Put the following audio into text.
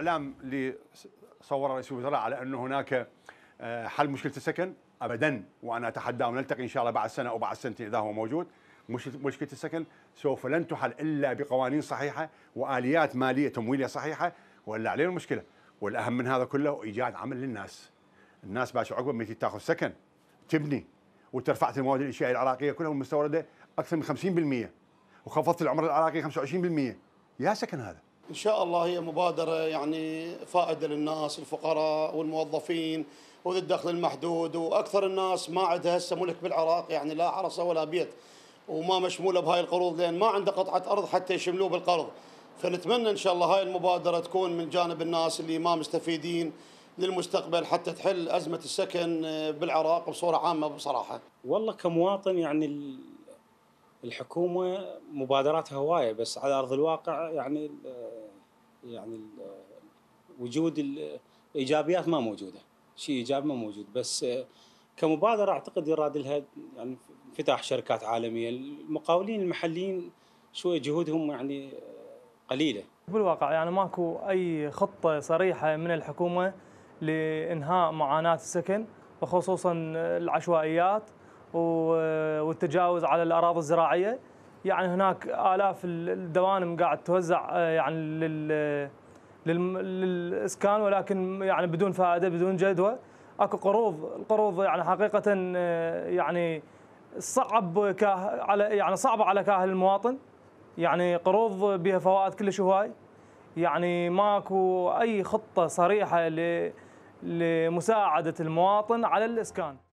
الاعلام اللي صور رئيس الوزراء على انه هناك آه، حل مشكله السكن ابدا وانا اتحدى ونلتقي ان شاء الله بعد سنه او بعد سنتين اذا هو موجود مشكله السكن سوف لن تحل الا بقوانين صحيحه واليات ماليه تمويليه صحيحه ولا علينا المشكله والاهم من هذا كله ايجاد عمل للناس الناس باش عقب ما تاخذ سكن تبني وترفعت المواد الانشائيه العراقيه كلها المستورده اكثر من 50% وخفضت العمر العراقي 25% يا سكن هذا إن شاء الله هي مبادرة يعني فائدة للناس الفقراء والموظفين وذي الدخل المحدود وأكثر الناس ما عندها هسه ملك بالعراق يعني لا عرصه ولا بيت وما مشمولة بهاي القروض لأن ما عنده قطعة أرض حتى يشملوه بالقرض فنتمنى إن شاء الله هاي المبادرة تكون من جانب الناس اللي ما مستفيدين للمستقبل حتى تحل أزمة السكن بالعراق بصورة عامة بصراحة والله كمواطن يعني الحكومه مبادراتها هوايه بس على ارض الواقع يعني يعني وجود الايجابيات ما موجوده شيء ايجابي ما موجود بس كمبادره اعتقد يراد لها يعني انفتاح شركات عالميه المقاولين المحليين شويه جهودهم يعني قليله بالواقع يعني ماكو اي خطه صريحه من الحكومه لانهاء معاناه السكن وخصوصا العشوائيات والتجاوز على الاراضي الزراعيه يعني هناك الاف الدوانم قاعد توزع آه، يعني لل للاسكان ولكن يعني بدون فائده بدون جدوى اكو قروض القروض يعني حقيقه آه، يعني صعب على يعني صعبه على كاهل المواطن يعني قروض بها فوائد كلش هواي يعني ماكو اي خطه صريحه لمساعده المواطن على الاسكان